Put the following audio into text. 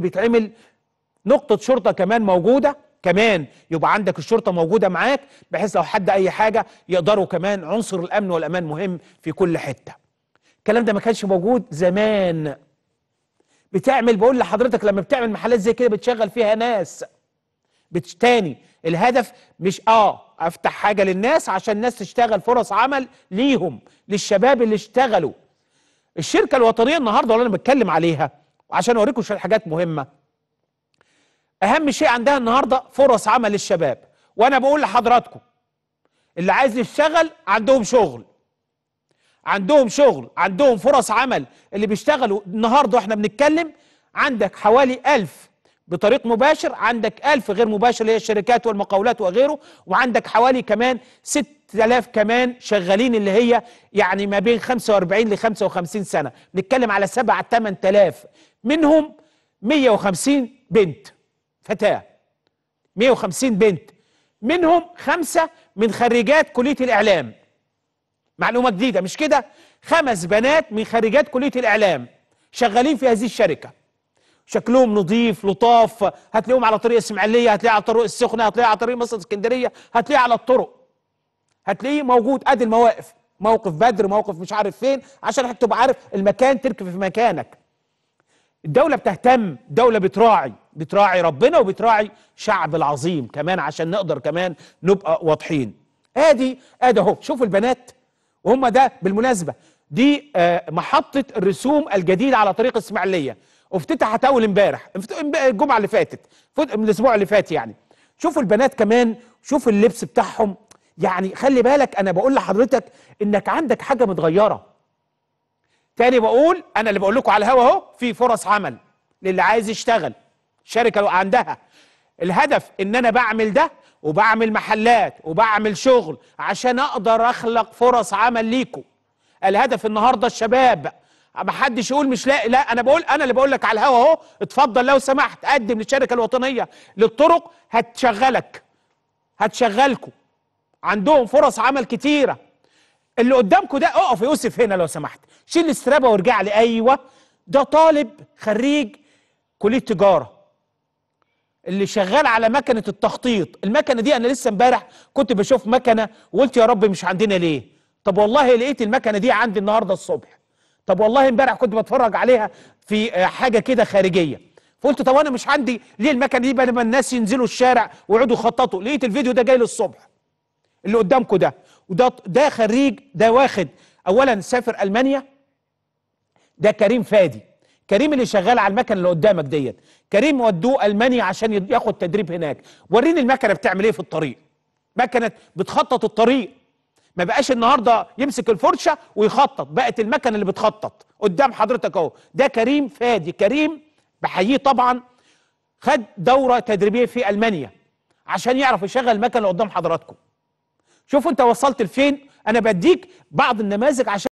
بيتعمل نقطة شرطة كمان موجودة كمان يبقى عندك الشرطة موجودة معاك بحيث لو حد أي حاجة يقدروا كمان عنصر الأمن والأمان مهم في كل حتة الكلام ده ما كانش موجود زمان بتعمل بقول لحضرتك لما بتعمل محلات زي كده بتشغل فيها ناس بت... تاني الهدف مش اه افتح حاجة للناس عشان الناس تشتغل فرص عمل ليهم للشباب اللي اشتغلوا الشركة الوطنية النهاردة اللي انا بتكلم عليها عشان اوريكم شويه حاجات مهمه اهم شيء عندها النهارده فرص عمل الشباب وانا بقول لحضراتكم اللي عايز يشتغل عندهم شغل عندهم شغل عندهم فرص عمل اللي بيشتغلوا النهارده واحنا بنتكلم عندك حوالي ألف بطريق مباشر عندك 1000 غير مباشر اللي هي الشركات والمقاولات وغيره وعندك حوالي كمان 6000 كمان شغالين اللي هي يعني ما بين 45 ل 55 سنه بنتكلم على 7 8000 منهم 150 بنت فتاه 150 بنت منهم خمسه من خريجات كليه الاعلام معلومه جديده مش كده خمس بنات من خريجات كليه الاعلام شغالين في هذه الشركه شكلهم نظيف لطاف هتلاقيهم على طريق اسماعيليه هتلاقيه على طريق السخنه هتلاقيه على طريق مصر اسكندريه هتلاقيه على الطرق هتلاقيه موجود ادي المواقف موقف بدر موقف مش عارف فين عشان تبقى عارف المكان تركب في مكانك الدوله بتهتم الدوله بتراعي بتراعي ربنا وبتراعي شعب العظيم كمان عشان نقدر كمان نبقى واضحين ادي ادي اهو شوفوا البنات وهم ده بالمناسبه دي آه، محطه الرسوم الجديده على طريق اسماعيليه افتتحت اول امبارح الجمعه اللي فاتت من الاسبوع اللي فات يعني شوفوا البنات كمان شوفوا اللبس بتاعهم يعني خلي بالك انا بقول لحضرتك انك عندك حاجه متغيره تاني بقول انا اللي بقول لكم على الهوا اهو في فرص عمل للي عايز يشتغل شركه لو عندها الهدف ان انا بعمل ده وبعمل محلات وبعمل شغل عشان اقدر اخلق فرص عمل ليكم الهدف النهارده الشباب ما حدش يقول مش لاقي لا انا بقول انا اللي بقول لك على الهوا اهو اتفضل لو سمحت قدم للشركه الوطنيه للطرق هتشغلك هتشغلكم عندهم فرص عمل كتيره اللي قدامكم ده اقف يوسف هنا لو سمحت شيل السترابه وارجع لي ايوه ده طالب خريج كليه تجاره اللي شغال على مكنه التخطيط المكنه دي انا لسه امبارح كنت بشوف مكنه وقلت يا رب مش عندنا ليه طب والله لقيت المكنه دي عندي النهارده الصبح طب والله امبارح كنت بتفرج عليها في آه، حاجه كده خارجيه فقلت طب انا مش عندي ليه المكنه دي لما الناس ينزلوا الشارع ويقعدوا يخططوا لقيت الفيديو ده جاي للصبح اللي قدامكم ده وده ده خريج ده واخد اولا سافر المانيا ده كريم فادي كريم اللي شغال على المكنه اللي قدامك ديت كريم ودوه المانيا عشان ياخد تدريب هناك وريني المكنه بتعمل ايه في الطريق مكنه بتخطط الطريق ما بقاش النهارده يمسك الفرشه ويخطط بقت المكنه اللي بتخطط قدام حضرتك اهو ده كريم فادي كريم بحييه طبعا خد دوره تدريبيه في المانيا عشان يعرف يشغل المكنه اللي قدام حضراتكم شوفوا انت وصلت لفين انا بديك بعض النماذج عشان